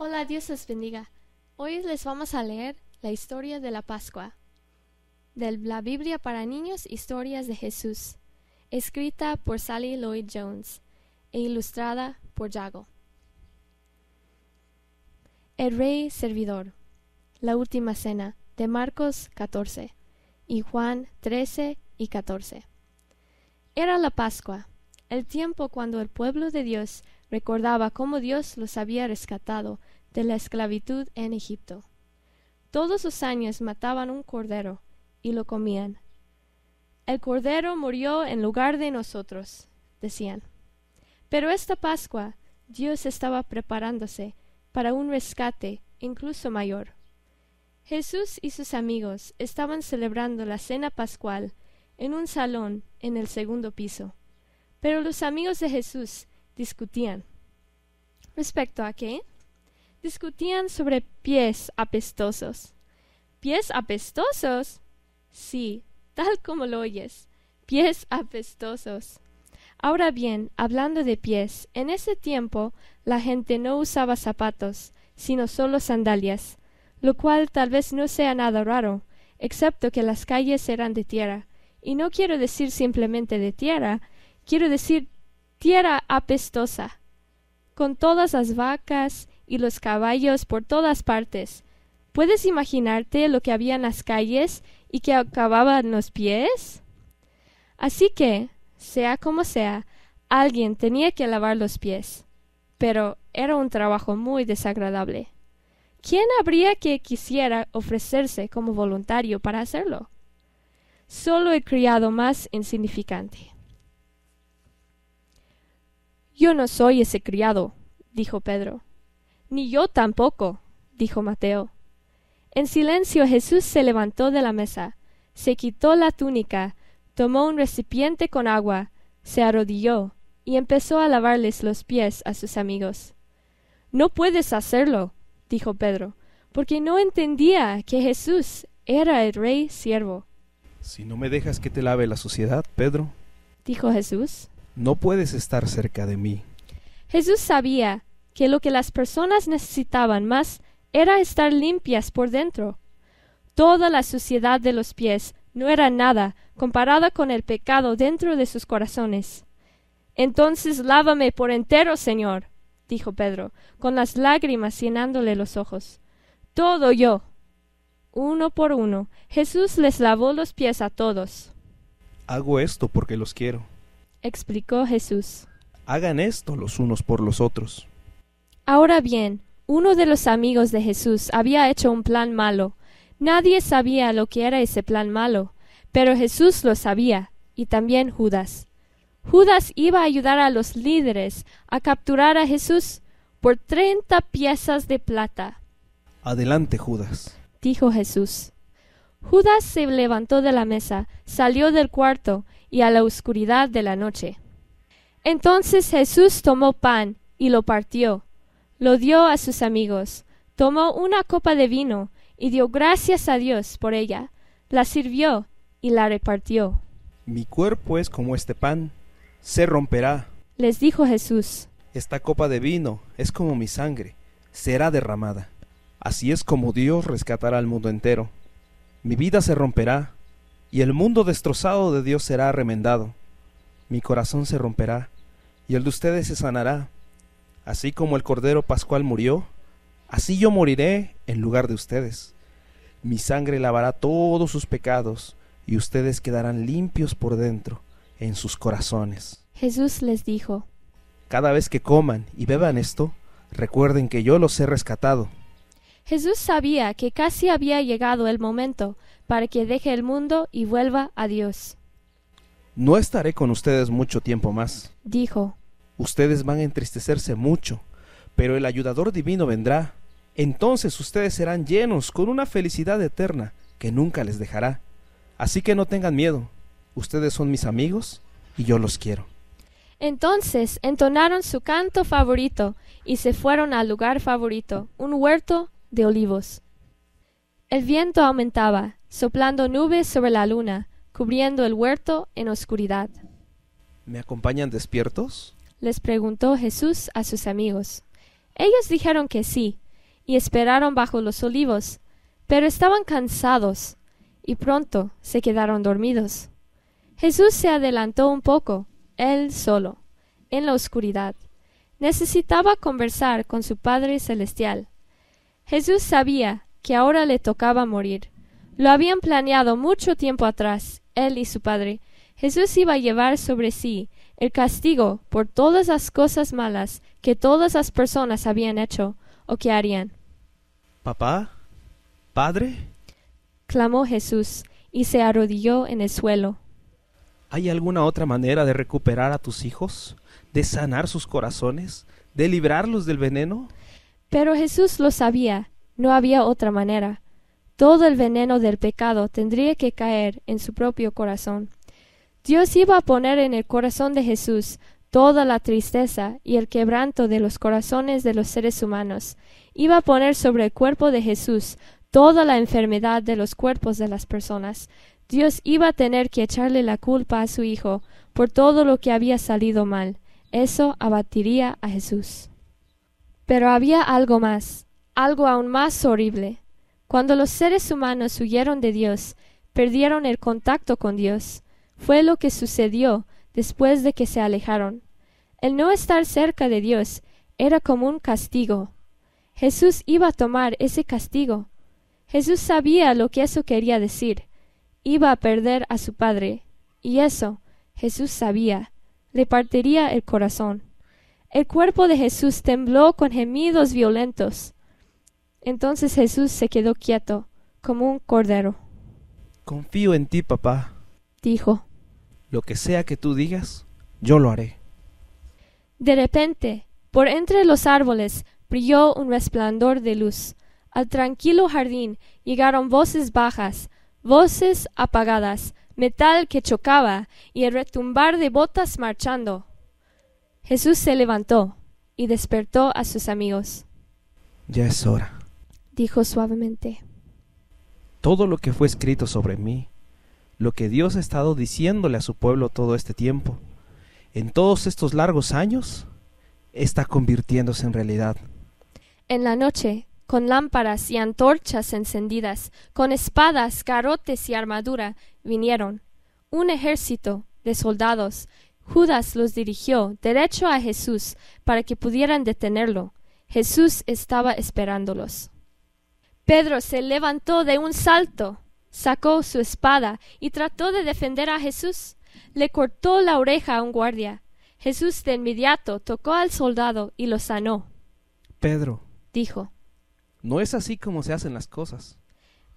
Hola, Dios os bendiga. Hoy les vamos a leer la historia de la Pascua de la Biblia para niños Historias de Jesús, escrita por Sally Lloyd Jones e ilustrada por Jago. El Rey Servidor. La Última Cena de Marcos 14 y Juan 13 y 14. Era la Pascua, el tiempo cuando el pueblo de Dios recordaba cómo Dios los había rescatado de la esclavitud en Egipto. Todos los años mataban un cordero y lo comían. El cordero murió en lugar de nosotros, decían. Pero esta Pascua Dios estaba preparándose para un rescate incluso mayor. Jesús y sus amigos estaban celebrando la cena pascual en un salón en el segundo piso, pero los amigos de Jesús discutían. ¿Respecto a qué? discutían sobre pies apestosos. ¿Pies apestosos? Sí, tal como lo oyes, pies apestosos. Ahora bien, hablando de pies, en ese tiempo la gente no usaba zapatos, sino solo sandalias, lo cual tal vez no sea nada raro, excepto que las calles eran de tierra. Y no quiero decir simplemente de tierra, quiero decir tierra apestosa, con todas las vacas y los caballos por todas partes. ¿Puedes imaginarte lo que había en las calles y que acababan los pies? Así que, sea como sea, alguien tenía que lavar los pies. Pero era un trabajo muy desagradable. ¿Quién habría que quisiera ofrecerse como voluntario para hacerlo? Solo el criado más insignificante. Yo no soy ese criado, dijo Pedro. Ni yo tampoco, dijo Mateo. En silencio Jesús se levantó de la mesa, se quitó la túnica, tomó un recipiente con agua, se arrodilló y empezó a lavarles los pies a sus amigos. No puedes hacerlo, dijo Pedro, porque no entendía que Jesús era el rey siervo. Si no me dejas que te lave la suciedad, Pedro, dijo Jesús, no puedes estar cerca de mí. Jesús sabía que lo que las personas necesitaban más era estar limpias por dentro. Toda la suciedad de los pies no era nada comparada con el pecado dentro de sus corazones. Entonces lávame por entero, Señor, dijo Pedro, con las lágrimas llenándole los ojos. Todo yo. Uno por uno, Jesús les lavó los pies a todos. Hago esto porque los quiero, explicó Jesús. Hagan esto los unos por los otros. Ahora bien, uno de los amigos de Jesús había hecho un plan malo. Nadie sabía lo que era ese plan malo, pero Jesús lo sabía, y también Judas. Judas iba a ayudar a los líderes a capturar a Jesús por treinta piezas de plata. Adelante, Judas, dijo Jesús. Judas se levantó de la mesa, salió del cuarto y a la oscuridad de la noche. Entonces Jesús tomó pan y lo partió lo dio a sus amigos, tomó una copa de vino y dio gracias a Dios por ella, la sirvió y la repartió. Mi cuerpo es como este pan, se romperá. Les dijo Jesús. Esta copa de vino es como mi sangre, será derramada. Así es como Dios rescatará al mundo entero. Mi vida se romperá, y el mundo destrozado de Dios será remendado. Mi corazón se romperá, y el de ustedes se sanará Así como el Cordero Pascual murió, así yo moriré en lugar de ustedes. Mi sangre lavará todos sus pecados y ustedes quedarán limpios por dentro, en sus corazones. Jesús les dijo, Cada vez que coman y beban esto, recuerden que yo los he rescatado. Jesús sabía que casi había llegado el momento para que deje el mundo y vuelva a Dios. No estaré con ustedes mucho tiempo más, dijo, ustedes van a entristecerse mucho, pero el ayudador divino vendrá. Entonces ustedes serán llenos con una felicidad eterna que nunca les dejará. Así que no tengan miedo, ustedes son mis amigos y yo los quiero. Entonces entonaron su canto favorito y se fueron al lugar favorito, un huerto de olivos. El viento aumentaba, soplando nubes sobre la luna, cubriendo el huerto en oscuridad. ¿Me acompañan despiertos? les preguntó Jesús a sus amigos. Ellos dijeron que sí, y esperaron bajo los olivos, pero estaban cansados, y pronto se quedaron dormidos. Jesús se adelantó un poco, él solo, en la oscuridad. Necesitaba conversar con su Padre Celestial. Jesús sabía que ahora le tocaba morir. Lo habían planeado mucho tiempo atrás, él y su Padre. Jesús iba a llevar sobre sí el castigo por todas las cosas malas que todas las personas habían hecho o que harían. Papá, Padre, clamó Jesús y se arrodilló en el suelo. ¿Hay alguna otra manera de recuperar a tus hijos, de sanar sus corazones, de librarlos del veneno? Pero Jesús lo sabía, no había otra manera. Todo el veneno del pecado tendría que caer en su propio corazón. Dios iba a poner en el corazón de Jesús toda la tristeza y el quebranto de los corazones de los seres humanos. Iba a poner sobre el cuerpo de Jesús toda la enfermedad de los cuerpos de las personas. Dios iba a tener que echarle la culpa a su Hijo por todo lo que había salido mal. Eso abatiría a Jesús. Pero había algo más, algo aún más horrible. Cuando los seres humanos huyeron de Dios, perdieron el contacto con Dios, fue lo que sucedió después de que se alejaron. El no estar cerca de Dios era como un castigo. Jesús iba a tomar ese castigo. Jesús sabía lo que eso quería decir. Iba a perder a su padre. Y eso, Jesús sabía. Le partiría el corazón. El cuerpo de Jesús tembló con gemidos violentos. Entonces Jesús se quedó quieto, como un cordero. Confío en ti, papá, dijo. Lo que sea que tú digas, yo lo haré. De repente, por entre los árboles, brilló un resplandor de luz. Al tranquilo jardín llegaron voces bajas, voces apagadas, metal que chocaba y el retumbar de botas marchando. Jesús se levantó y despertó a sus amigos. Ya es hora, dijo suavemente. Todo lo que fue escrito sobre mí lo que Dios ha estado diciéndole a su pueblo todo este tiempo. En todos estos largos años está convirtiéndose en realidad. En la noche, con lámparas y antorchas encendidas, con espadas, garrotes y armadura, vinieron. Un ejército de soldados. Judas los dirigió derecho a Jesús para que pudieran detenerlo. Jesús estaba esperándolos. Pedro se levantó de un salto sacó su espada y trató de defender a Jesús. Le cortó la oreja a un guardia. Jesús de inmediato tocó al soldado y lo sanó. Pedro, dijo, no es así como se hacen las cosas.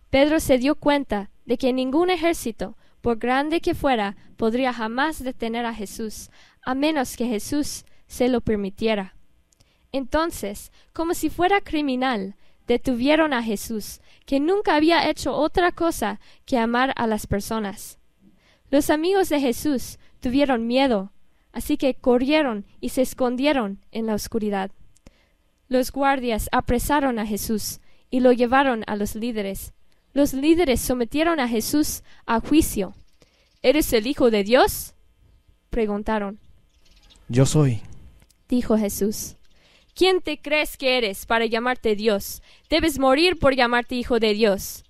Pedro se dio cuenta de que ningún ejército, por grande que fuera, podría jamás detener a Jesús, a menos que Jesús se lo permitiera. Entonces, como si fuera criminal, detuvieron a Jesús, que nunca había hecho otra cosa que amar a las personas. Los amigos de Jesús tuvieron miedo, así que corrieron y se escondieron en la oscuridad. Los guardias apresaron a Jesús y lo llevaron a los líderes. Los líderes sometieron a Jesús a juicio. ¿Eres el Hijo de Dios? preguntaron. Yo soy, dijo Jesús. ¿Quién te crees que eres para llamarte Dios? Debes morir por llamarte hijo de Dios.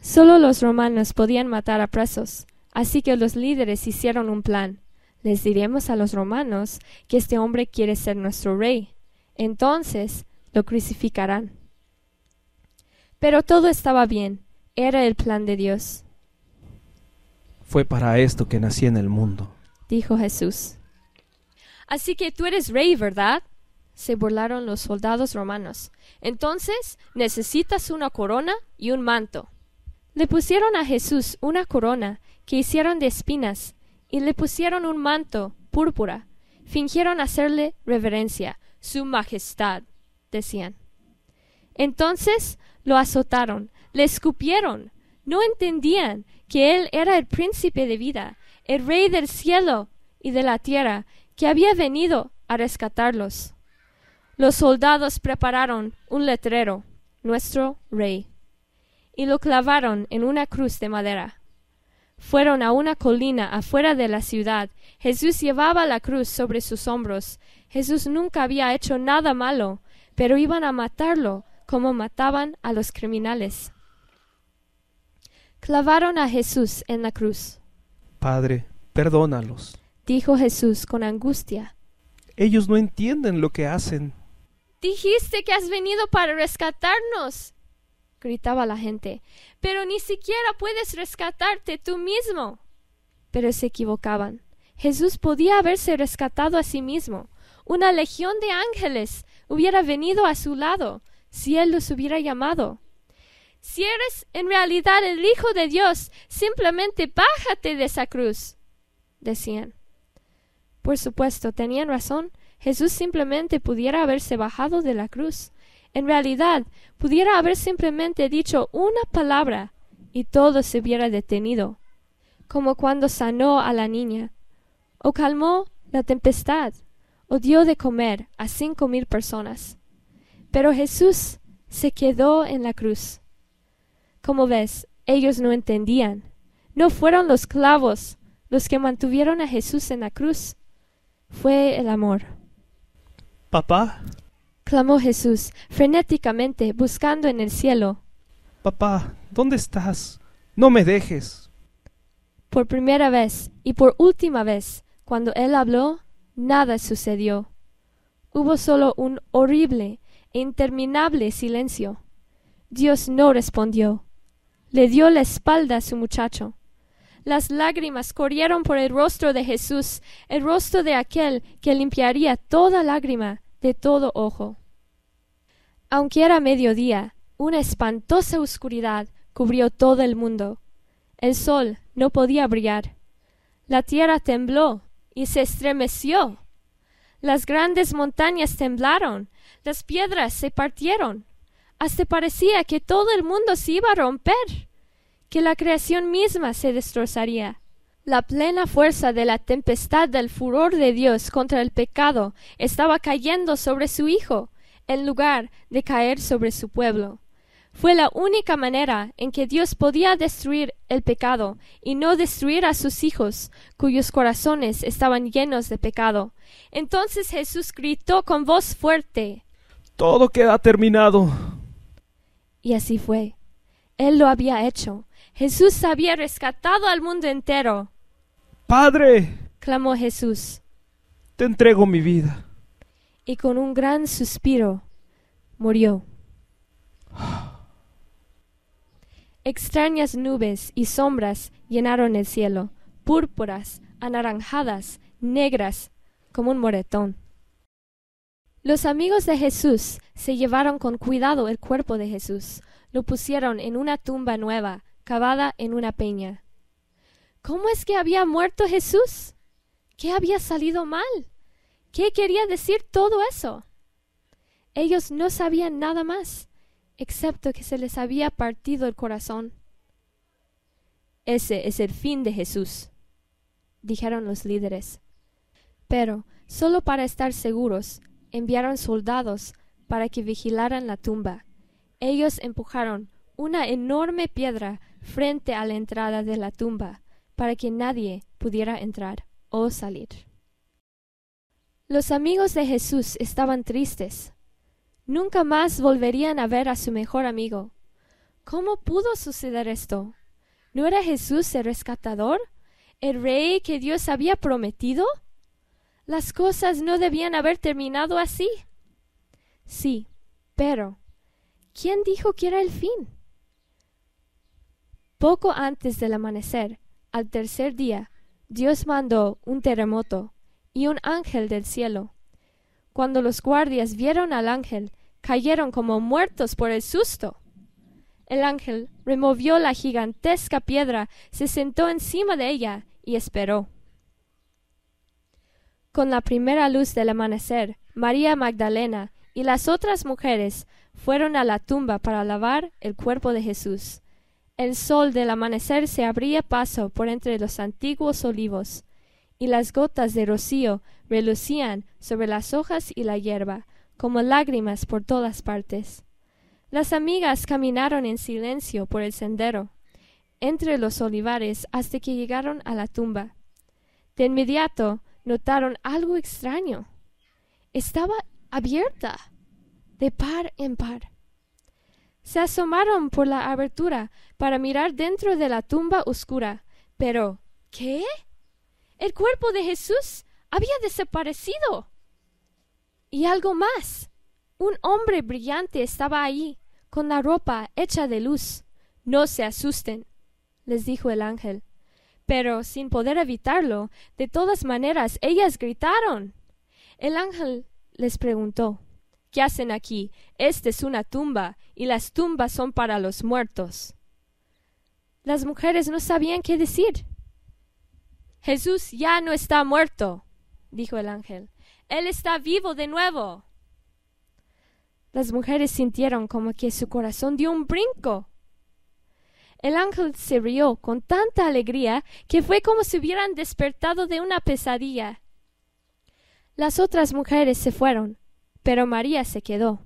Solo los romanos podían matar a presos, así que los líderes hicieron un plan. Les diremos a los romanos que este hombre quiere ser nuestro rey. Entonces lo crucificarán. Pero todo estaba bien, era el plan de Dios. Fue para esto que nací en el mundo, dijo Jesús. Así que tú eres rey, ¿verdad? se burlaron los soldados romanos. Entonces necesitas una corona y un manto. Le pusieron a Jesús una corona que hicieron de espinas, y le pusieron un manto púrpura. Fingieron hacerle reverencia. Su Majestad, decían. Entonces lo azotaron, le escupieron. No entendían que él era el príncipe de vida, el rey del cielo y de la tierra, que había venido a rescatarlos. Los soldados prepararon un letrero, Nuestro Rey, y lo clavaron en una cruz de madera. Fueron a una colina afuera de la ciudad. Jesús llevaba la cruz sobre sus hombros. Jesús nunca había hecho nada malo, pero iban a matarlo como mataban a los criminales. Clavaron a Jesús en la cruz. Padre, perdónalos, dijo Jesús con angustia. Ellos no entienden lo que hacen. Dijiste que has venido para rescatarnos, gritaba la gente, pero ni siquiera puedes rescatarte tú mismo. Pero se equivocaban. Jesús podía haberse rescatado a sí mismo. Una legión de ángeles hubiera venido a su lado si él los hubiera llamado. Si eres en realidad el Hijo de Dios, simplemente bájate de esa cruz, decían. Por supuesto, tenían razón, Jesús simplemente pudiera haberse bajado de la cruz. En realidad, pudiera haber simplemente dicho una palabra y todo se hubiera detenido, como cuando sanó a la niña, o calmó la tempestad, o dio de comer a cinco mil personas. Pero Jesús se quedó en la cruz. Como ves, ellos no entendían. No fueron los clavos los que mantuvieron a Jesús en la cruz, fue el amor. Papá. clamó Jesús frenéticamente buscando en el cielo. Papá, ¿dónde estás? No me dejes. Por primera vez y por última vez, cuando él habló, nada sucedió. Hubo solo un horrible e interminable silencio. Dios no respondió. Le dio la espalda a su muchacho. Las lágrimas corrieron por el rostro de Jesús, el rostro de aquel que limpiaría toda lágrima, de todo ojo. Aunque era mediodía, una espantosa oscuridad cubrió todo el mundo. El sol no podía brillar. La tierra tembló y se estremeció. Las grandes montañas temblaron, las piedras se partieron. Hasta parecía que todo el mundo se iba a romper, que la creación misma se destrozaría. La plena fuerza de la tempestad del furor de Dios contra el pecado estaba cayendo sobre su Hijo, en lugar de caer sobre su pueblo. Fue la única manera en que Dios podía destruir el pecado y no destruir a sus hijos, cuyos corazones estaban llenos de pecado. Entonces Jesús gritó con voz fuerte, Todo queda terminado. Y así fue. Él lo había hecho. Jesús había rescatado al mundo entero. Padre, clamó Jesús, te entrego mi vida. Y con un gran suspiro murió. Extrañas nubes y sombras llenaron el cielo, púrpuras, anaranjadas, negras, como un moretón. Los amigos de Jesús se llevaron con cuidado el cuerpo de Jesús, lo pusieron en una tumba nueva, cavada en una peña. ¿Cómo es que había muerto Jesús? ¿Qué había salido mal? ¿Qué quería decir todo eso? Ellos no sabían nada más, excepto que se les había partido el corazón. Ese es el fin de Jesús, dijeron los líderes. Pero, solo para estar seguros, enviaron soldados para que vigilaran la tumba. Ellos empujaron una enorme piedra frente a la entrada de la tumba para que nadie pudiera entrar o salir. Los amigos de Jesús estaban tristes. Nunca más volverían a ver a su mejor amigo. ¿Cómo pudo suceder esto? ¿No era Jesús el rescatador? ¿El rey que Dios había prometido? Las cosas no debían haber terminado así. Sí, pero ¿quién dijo que era el fin? Poco antes del amanecer, al tercer día Dios mandó un terremoto y un ángel del cielo. Cuando los guardias vieron al ángel, cayeron como muertos por el susto. El ángel removió la gigantesca piedra, se sentó encima de ella y esperó. Con la primera luz del amanecer, María Magdalena y las otras mujeres fueron a la tumba para lavar el cuerpo de Jesús. El sol del amanecer se abría paso por entre los antiguos olivos, y las gotas de rocío relucían sobre las hojas y la hierba, como lágrimas por todas partes. Las amigas caminaron en silencio por el sendero, entre los olivares hasta que llegaron a la tumba. De inmediato notaron algo extraño. Estaba abierta, de par en par se asomaron por la abertura para mirar dentro de la tumba oscura. Pero, ¿qué? El cuerpo de Jesús había desaparecido. Y algo más. Un hombre brillante estaba allí, con la ropa hecha de luz. No se asusten, les dijo el ángel. Pero, sin poder evitarlo, de todas maneras ellas gritaron. El ángel les preguntó hacen aquí? Esta es una tumba, y las tumbas son para los muertos. Las mujeres no sabían qué decir. Jesús ya no está muerto, dijo el ángel. Él está vivo de nuevo. Las mujeres sintieron como que su corazón dio un brinco. El ángel se rió con tanta alegría que fue como si hubieran despertado de una pesadilla. Las otras mujeres se fueron, pero María se quedó.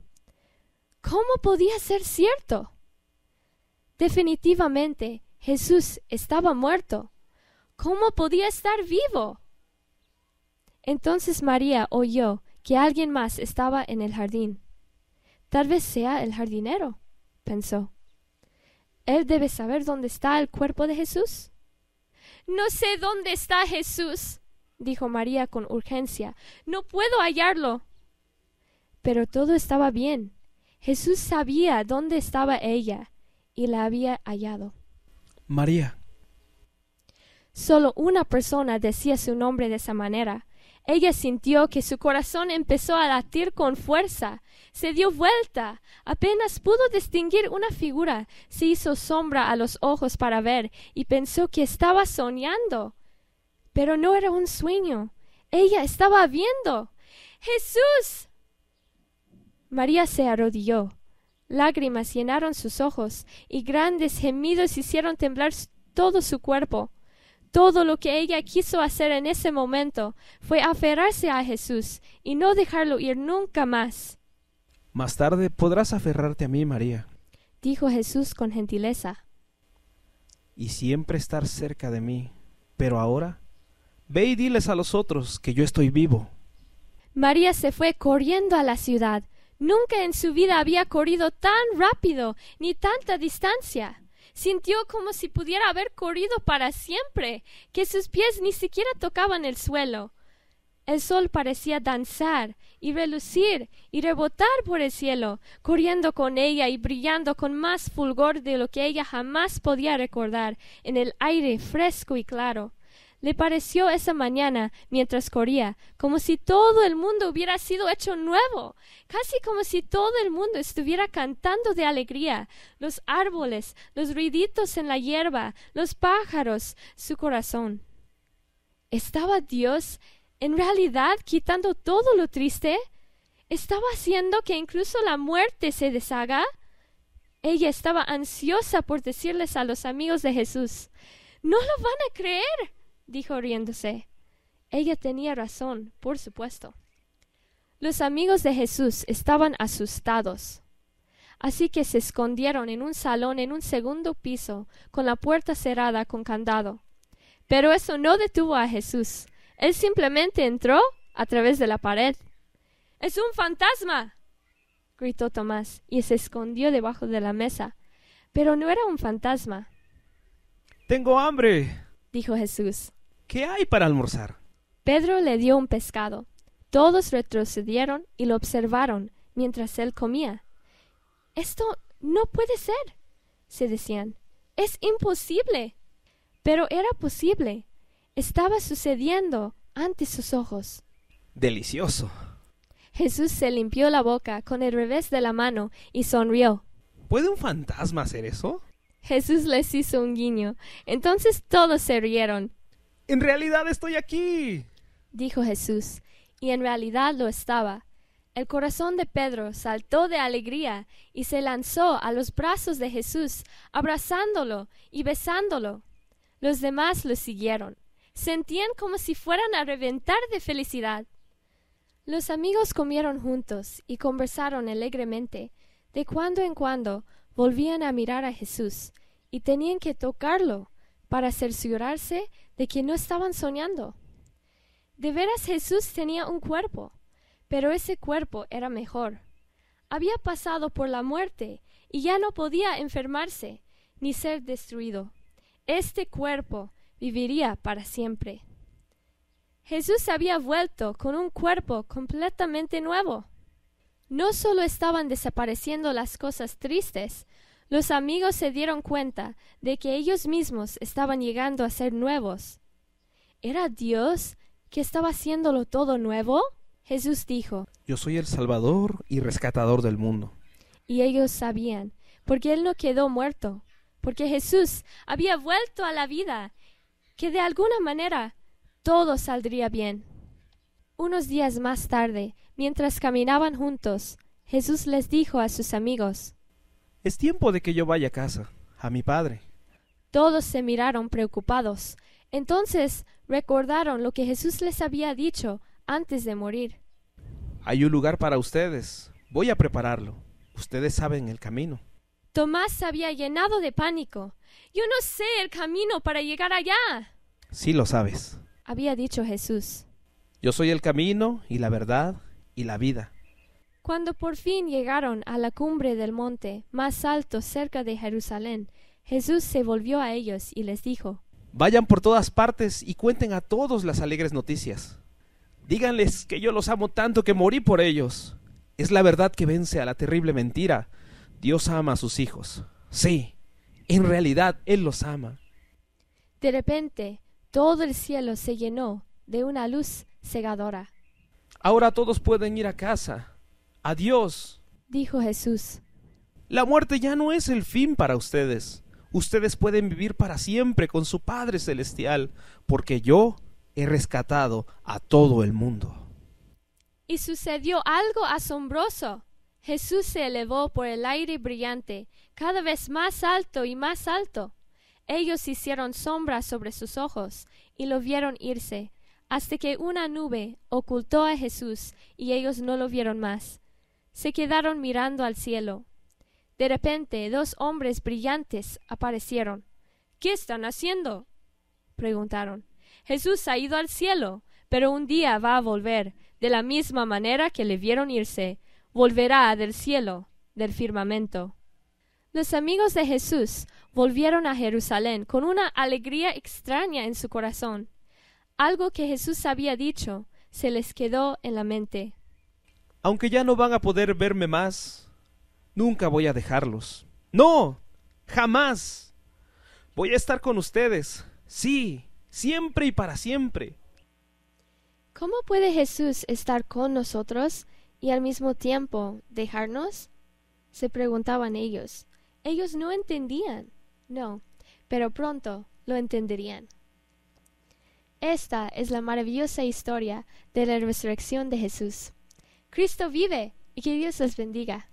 ¿Cómo podía ser cierto? Definitivamente Jesús estaba muerto. ¿Cómo podía estar vivo? Entonces María oyó que alguien más estaba en el jardín. Tal vez sea el jardinero, pensó. Él debe saber dónde está el cuerpo de Jesús. No sé dónde está Jesús, dijo María con urgencia. No puedo hallarlo. Pero todo estaba bien. Jesús sabía dónde estaba ella y la había hallado. María. Solo una persona decía su nombre de esa manera. Ella sintió que su corazón empezó a latir con fuerza. Se dio vuelta. Apenas pudo distinguir una figura. Se hizo sombra a los ojos para ver y pensó que estaba soñando. Pero no era un sueño. Ella estaba viendo. Jesús maría se arrodilló lágrimas llenaron sus ojos y grandes gemidos hicieron temblar todo su cuerpo todo lo que ella quiso hacer en ese momento fue aferrarse a Jesús y no dejarlo ir nunca más. Más tarde podrás aferrarte a mí, María, dijo Jesús con gentileza. Y siempre estar cerca de mí. Pero ahora, ve y diles a los otros que yo estoy vivo. María se fue corriendo a la ciudad Nunca en su vida había corrido tan rápido ni tanta distancia. Sintió como si pudiera haber corrido para siempre, que sus pies ni siquiera tocaban el suelo. El sol parecía danzar y relucir y rebotar por el cielo, corriendo con ella y brillando con más fulgor de lo que ella jamás podía recordar en el aire fresco y claro. Le pareció esa mañana, mientras corría, como si todo el mundo hubiera sido hecho nuevo, casi como si todo el mundo estuviera cantando de alegría, los árboles, los ruiditos en la hierba, los pájaros, su corazón. ¿Estaba Dios en realidad quitando todo lo triste? ¿Estaba haciendo que incluso la muerte se deshaga? Ella estaba ansiosa por decirles a los amigos de Jesús, no lo van a creer dijo riéndose. Ella tenía razón, por supuesto. Los amigos de Jesús estaban asustados. Así que se escondieron en un salón en un segundo piso, con la puerta cerrada con candado. Pero eso no detuvo a Jesús. Él simplemente entró a través de la pared. ¡Es un fantasma! gritó Tomás, y se escondió debajo de la mesa. Pero no era un fantasma. Tengo hambre, dijo Jesús. ¿Qué hay para almorzar? Pedro le dio un pescado. Todos retrocedieron y lo observaron mientras él comía. Esto no puede ser, se decían. Es imposible. Pero era posible. Estaba sucediendo ante sus ojos. Delicioso. Jesús se limpió la boca con el revés de la mano y sonrió. ¿Puede un fantasma hacer eso? Jesús les hizo un guiño. Entonces todos se rieron. En realidad estoy aquí, dijo Jesús, y en realidad lo estaba. El corazón de Pedro saltó de alegría y se lanzó a los brazos de Jesús, abrazándolo y besándolo. Los demás lo siguieron. Sentían como si fueran a reventar de felicidad. Los amigos comieron juntos y conversaron alegremente. De cuando en cuando volvían a mirar a Jesús y tenían que tocarlo para cerciorarse que no estaban soñando. De veras Jesús tenía un cuerpo, pero ese cuerpo era mejor. Había pasado por la muerte y ya no podía enfermarse ni ser destruido. Este cuerpo viviría para siempre. Jesús había vuelto con un cuerpo completamente nuevo. No solo estaban desapareciendo las cosas tristes, los amigos se dieron cuenta de que ellos mismos estaban llegando a ser nuevos. ¿Era Dios que estaba haciéndolo todo nuevo? Jesús dijo, Yo soy el Salvador y rescatador del mundo. Y ellos sabían, porque Él no quedó muerto, porque Jesús había vuelto a la vida, que de alguna manera todo saldría bien. Unos días más tarde, mientras caminaban juntos, Jesús les dijo a sus amigos, es tiempo de que yo vaya a casa, a mi padre. Todos se miraron preocupados. Entonces recordaron lo que Jesús les había dicho antes de morir. Hay un lugar para ustedes. Voy a prepararlo. Ustedes saben el camino. Tomás se había llenado de pánico. Yo no sé el camino para llegar allá. Sí lo sabes. Había dicho Jesús. Yo soy el camino y la verdad y la vida. Cuando por fin llegaron a la cumbre del monte más alto cerca de Jerusalén, Jesús se volvió a ellos y les dijo, Vayan por todas partes y cuenten a todos las alegres noticias. Díganles que yo los amo tanto que morí por ellos. Es la verdad que vence a la terrible mentira. Dios ama a sus hijos. Sí, en realidad Él los ama. De repente, todo el cielo se llenó de una luz cegadora. Ahora todos pueden ir a casa Adiós, dijo Jesús. La muerte ya no es el fin para ustedes. Ustedes pueden vivir para siempre con su Padre Celestial, porque yo he rescatado a todo el mundo. Y sucedió algo asombroso. Jesús se elevó por el aire brillante, cada vez más alto y más alto. Ellos hicieron sombra sobre sus ojos y lo vieron irse, hasta que una nube ocultó a Jesús y ellos no lo vieron más se quedaron mirando al cielo. De repente dos hombres brillantes aparecieron. ¿Qué están haciendo? preguntaron. Jesús ha ido al cielo, pero un día va a volver, de la misma manera que le vieron irse, volverá del cielo, del firmamento. Los amigos de Jesús volvieron a Jerusalén con una alegría extraña en su corazón. Algo que Jesús había dicho se les quedó en la mente. Aunque ya no van a poder verme más, nunca voy a dejarlos. No, jamás. Voy a estar con ustedes. Sí, siempre y para siempre. ¿Cómo puede Jesús estar con nosotros y al mismo tiempo dejarnos? se preguntaban ellos. Ellos no entendían. No, pero pronto lo entenderían. Esta es la maravillosa historia de la resurrección de Jesús. Cristo vive y que Dios los bendiga.